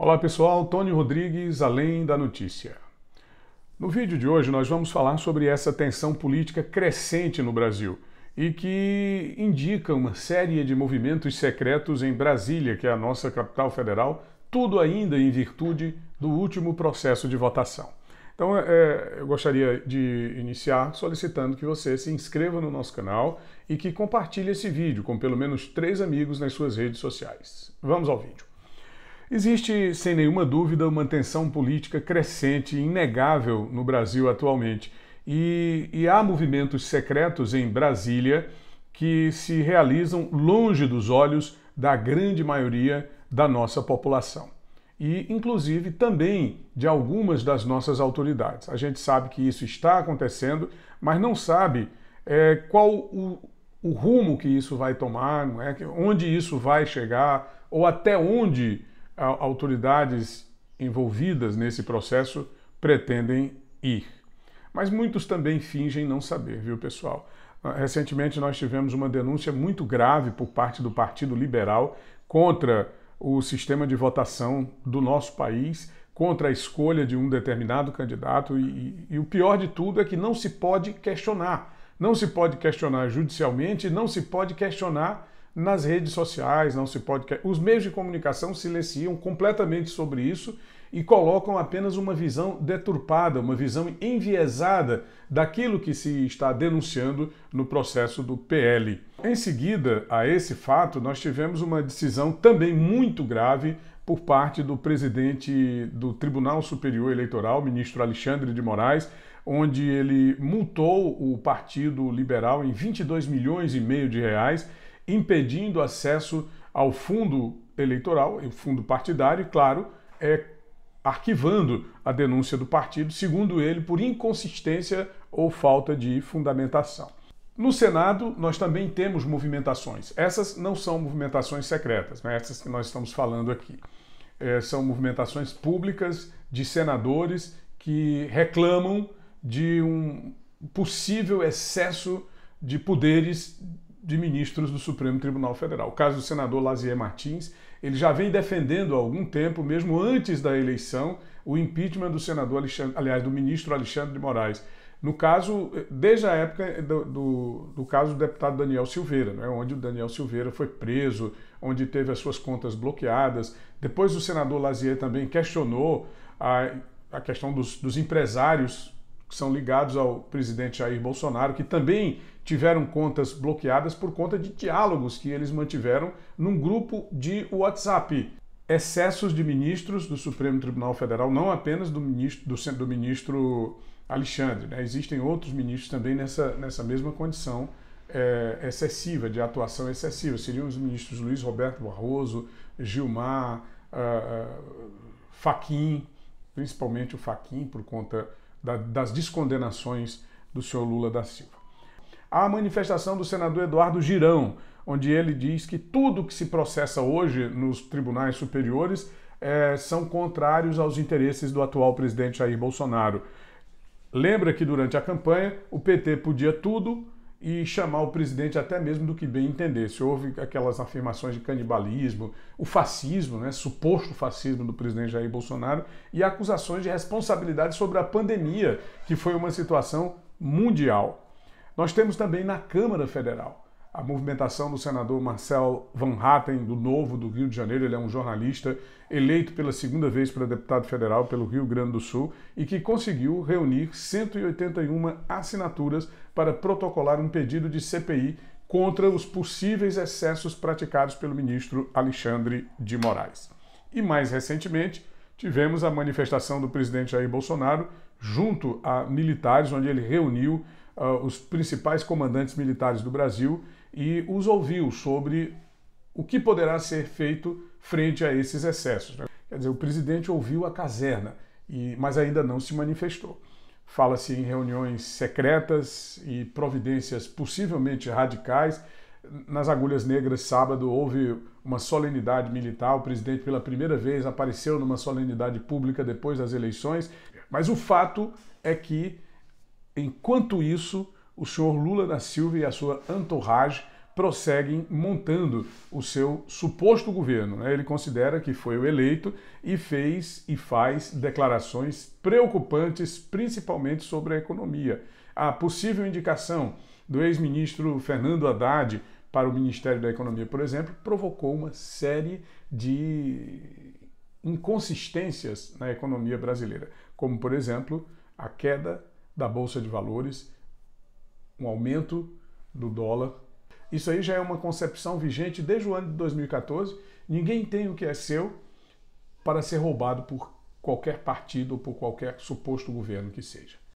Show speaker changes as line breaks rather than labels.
Olá pessoal, Tony Rodrigues, Além da Notícia. No vídeo de hoje nós vamos falar sobre essa tensão política crescente no Brasil e que indica uma série de movimentos secretos em Brasília, que é a nossa capital federal, tudo ainda em virtude do último processo de votação. Então é, é eu gostaria de iniciar solicitando que você se inscreva no nosso canal e que compartilhe esse vídeo com pelo menos três amigos nas suas redes sociais. Vamos ao vídeo. Existe, sem nenhuma dúvida, uma tensão política crescente, inegável no Brasil atualmente. E, e, há movimentos secretos em Brasília que se realizam longe dos olhos da grande maioria da nossa população. E, inclusive, também de algumas das nossas autoridades. A gente sabe que isso está acontecendo, mas não sabe é, qual o, o rumo que isso vai tomar, não é? onde isso vai chegar ou até onde autoridades envolvidas nesse processo pretendem ir. Mas muitos também fingem não saber, viu, pessoal? Ah, recentemente nós tivemos uma denúncia muito grave por parte do Partido Liberal contra o sistema de votação do nosso país, contra a escolha de um determinado candidato, e, e, o pior de tudo é que não se pode questionar. Não se pode questionar judicialmente, não se pode questionar nas redes sociais, não se pode. Os meios de comunicação silenciam completamente sobre isso e colocam apenas uma visão deturpada, uma visão enviesada daquilo que se está denunciando no processo do PL. Em seguida a esse fato, nós tivemos uma decisão também muito grave por parte do presidente do Tribunal Superior Eleitoral, ministro Alexandre de Moraes, onde ele multou o Partido Liberal em 22 milhões e meio de reais impedindo acesso ao fundo eleitoral, e fundo partidário, e, claro, é arquivando a denúncia do partido, segundo ele, por inconsistência ou falta de fundamentação. No Senado, nós também temos movimentações. Essas não são movimentações secretas, né? essas que nós estamos falando aqui. É, são movimentações públicas de senadores que reclamam de um possível excesso de poderes de ministros do Supremo Tribunal Federal. O caso do senador Lazier Martins, ele já vem defendendo há algum tempo, mesmo antes da eleição, o impeachment do senador Alexandre, aliás, do ministro Alexandre de Moraes. No caso, desde a época do, do, do caso do deputado Daniel Silveira, né, onde o Daniel Silveira foi preso, onde teve as suas contas bloqueadas. Depois o senador Lazier também questionou a, a questão dos, dos empresários que são ligados ao presidente Jair Bolsonaro, que também tiveram contas bloqueadas por conta de diálogos que eles mantiveram num grupo de WhatsApp. Excessos de ministros do Supremo Tribunal Federal, não apenas do ministro, do, do ministro Alexandre. Né? Existem outros ministros também nessa, nessa mesma condição é, excessiva, de atuação excessiva. Seriam os ministros Luiz Roberto Barroso, Gilmar, uh, ah, uh, ah, Faquim, principalmente o Faquim, por conta da, das descondenações do senhor Lula da Silva. A manifestação do senador Eduardo Girão, onde ele diz que tudo que se processa hoje nos tribunais superiores é, são contrários aos interesses do atual presidente Jair Bolsonaro. Lembra que durante a campanha o PT podia tudo, e chamar o presidente até mesmo do que bem entendesse. Houve aquelas afirmações de canibalismo, o fascismo, né, suposto fascismo do presidente Jair Bolsonaro e acusações de responsabilidade sobre a pandemia, que foi uma situação mundial. Nós temos também na Câmara Federal a movimentação do senador Marcel Van Hatten, do Novo do Rio de Janeiro. Ele é um jornalista eleito pela segunda vez para deputado federal pelo Rio Grande do Sul e que conseguiu reunir 181 assinaturas para protocolar um pedido de CPI contra os possíveis excessos praticados pelo ministro Alexandre de Moraes. E mais recentemente, tivemos a manifestação do presidente Jair Bolsonaro junto a militares, onde ele reuniu uh, os principais comandantes militares do Brasil e os ouviu sobre o que poderá ser feito frente a esses excessos. Né? Quer dizer, o presidente ouviu a caserna, e, mas ainda não se manifestou. Fala-se em reuniões secretas e providências possivelmente radicais. Nas Agulhas Negras, sábado, houve uma solenidade militar. O presidente, pela primeira vez, apareceu numa solenidade pública depois das eleições. Mas o fato é que Enquanto isso, o senhor Lula da Silva e a sua entourage prosseguem montando o seu suposto governo. Né? Ele considera que foi o eleito e fez e faz declarações preocupantes, principalmente sobre a economia. A possível indicação do ex-ministro Fernando Haddad para o Ministério da Economia, por exemplo, provocou uma série de inconsistências na economia brasileira, como, por exemplo, a queda da bolsa de valores, um aumento do dólar. Isso aí já é uma concepção vigente desde o ano de 2014. Ninguém tem o que é seu para ser roubado por qualquer partido ou por qualquer suposto governo que seja.